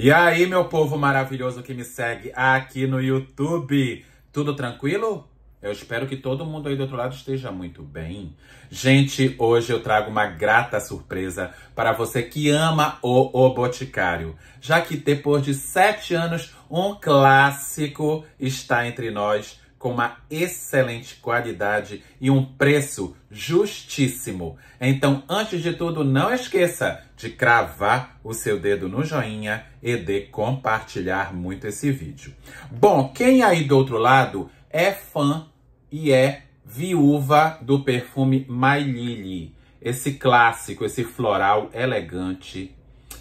E aí, meu povo maravilhoso que me segue aqui no YouTube, tudo tranquilo? Eu espero que todo mundo aí do outro lado esteja muito bem. Gente, hoje eu trago uma grata surpresa para você que ama o, o Boticário, já que depois de sete anos, um clássico está entre nós com uma excelente qualidade e um preço justíssimo. Então, antes de tudo, não esqueça de cravar o seu dedo no joinha e de compartilhar muito esse vídeo. Bom, quem aí do outro lado é fã e é viúva do perfume My Lily. Esse clássico, esse floral elegante,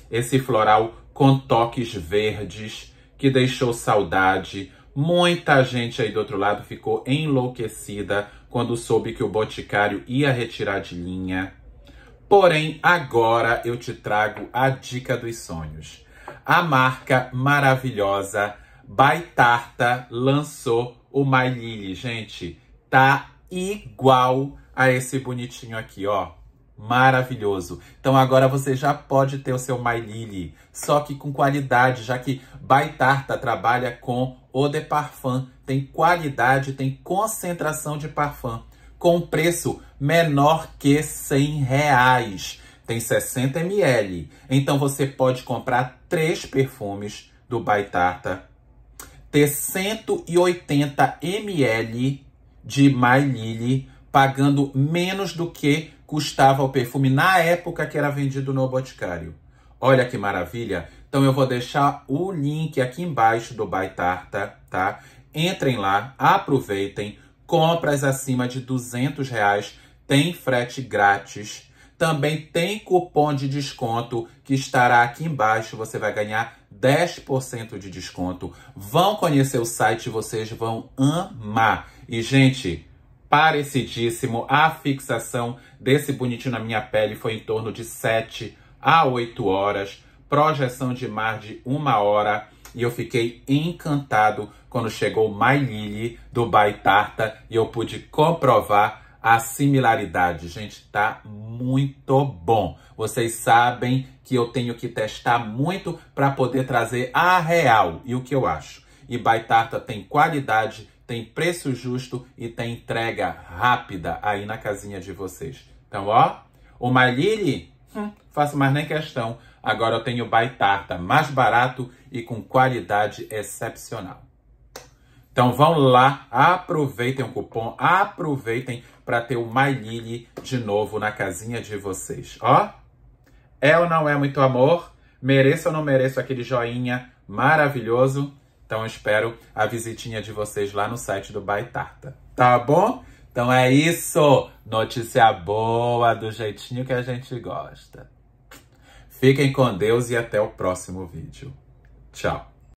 esse floral com toques verdes que deixou saudade Muita gente aí do outro lado ficou enlouquecida quando soube que o Boticário ia retirar de linha. Porém, agora eu te trago a dica dos sonhos. A marca maravilhosa Baitarta lançou o My Lily, gente. Tá igual a esse bonitinho aqui, ó. Maravilhoso! Então agora você já pode ter o seu My Lily, só que com qualidade, já que Baitarta trabalha com o de parfum. Tem qualidade, tem concentração de parfum, com preço menor que 100 reais. Tem 60 ml, então você pode comprar três perfumes do Baitarta, ter 180 ml de My Lily, pagando menos do que custava o perfume na época que era vendido no Boticário. Olha que maravilha! Então eu vou deixar o link aqui embaixo do Baitarta, tá? Entrem lá, aproveitem, compras acima de 200 reais, tem frete grátis. Também tem cupom de desconto que estará aqui embaixo. Você vai ganhar 10% de desconto. Vão conhecer o site, vocês vão amar. E, gente, parecidíssimo. A fixação desse bonitinho na minha pele foi em torno de 7 a 8 horas, projeção de mar de uma hora. E eu fiquei encantado quando chegou My Lily do Baitarta e eu pude comprovar a similaridade. Gente, tá muito bom. Vocês sabem que eu tenho que testar muito para poder trazer a real e o que eu acho. E Baitarta tem qualidade tem preço justo e tem entrega rápida aí na casinha de vocês. Então, ó, o Malili, hum, faço mais nem questão. Agora eu tenho o Baitarta, mais barato e com qualidade excepcional. Então vão lá, aproveitem o cupom, aproveitem para ter o Mailili de novo na casinha de vocês. Ó, é ou não é muito amor? Mereço ou não mereço aquele joinha maravilhoso? Então espero a visitinha de vocês lá no site do Baitarta, tá bom? Então é isso, notícia boa do jeitinho que a gente gosta. Fiquem com Deus e até o próximo vídeo. Tchau.